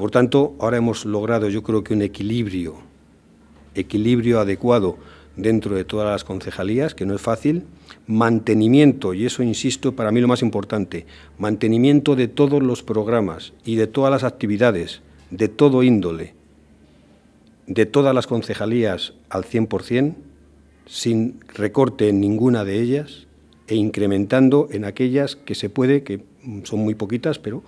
Por tanto, ahora hemos logrado yo creo que un equilibrio, equilibrio adecuado dentro de todas las concejalías, que no es fácil, mantenimiento, y eso insisto, para mí lo más importante, mantenimiento de todos los programas y de todas las actividades, de todo índole, de todas las concejalías al 100%, sin recorte en ninguna de ellas e incrementando en aquellas que se puede, que son muy poquitas, pero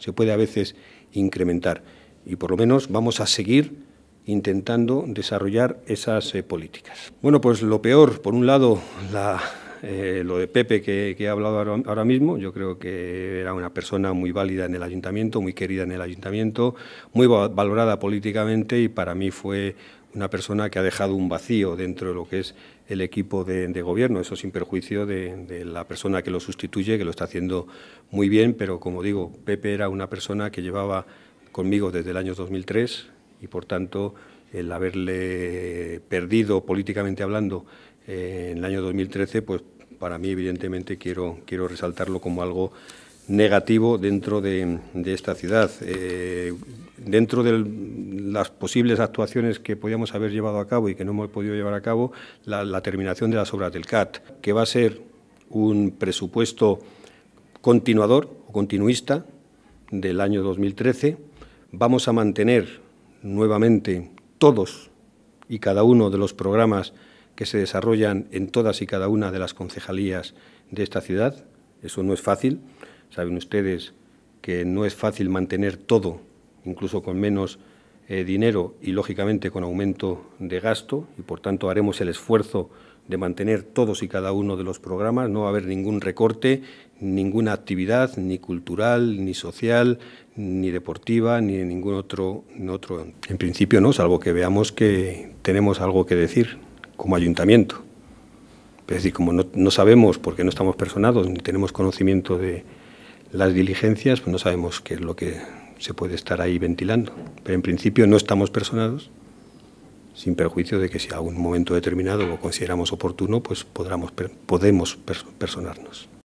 se puede a veces incrementar. Y por lo menos vamos a seguir intentando desarrollar esas eh, políticas. Bueno, pues lo peor, por un lado, la eh, lo de Pepe que, he hablado ahora, mismo, yo creo que era una persona muy válida en el ayuntamiento, muy querida en el ayuntamiento, muy valorada políticamente y para mí fue una persona que ha dejado un vacío dentro de lo que es el equipo de, gobierno, eso sin perjuicio de, la persona que lo sustituye, que lo está haciendo muy bien, pero como digo, Pepe era una persona que llevaba conmigo desde el año 2003 y por tanto el haberle perdido políticamente hablando eh, en el año 2013, pues para mí evidentemente quiero, quiero resaltarlo como algo negativo dentro de, esta ciudad. Eh, dentro de las posibles actuaciones que podíamos haber llevado a cabo y que no hemos podido llevar a cabo, la, la terminación de las obras del CAT, que va a ser un presupuesto continuador o continuista del año 2013. Vamos a mantener nuevamente todos y cada uno de los programas que se desarrollan en todas y cada una de las concejalías de esta ciudad. Eso no es fácil. Saben ustedes que no es fácil mantener todo, incluso con menos eh, dinero y, lógicamente, con aumento de gasto, y por tanto haremos el esfuerzo de mantener todos y cada uno de los programas, no va a haber ningún recorte, ninguna actividad, ni cultural, ni social, ni deportiva, ni en ningún otro, otro. En principio no, salvo que veamos que tenemos algo que decir como ayuntamiento. Es decir, como no, no sabemos, porque no estamos personados, ni tenemos conocimiento de las diligencias, pues no sabemos qué es lo que se puede estar ahí ventilando. Pero en principio no estamos personados sin perjuicio de que si a algún momento determinado lo consideramos oportuno, pues podemos personarnos.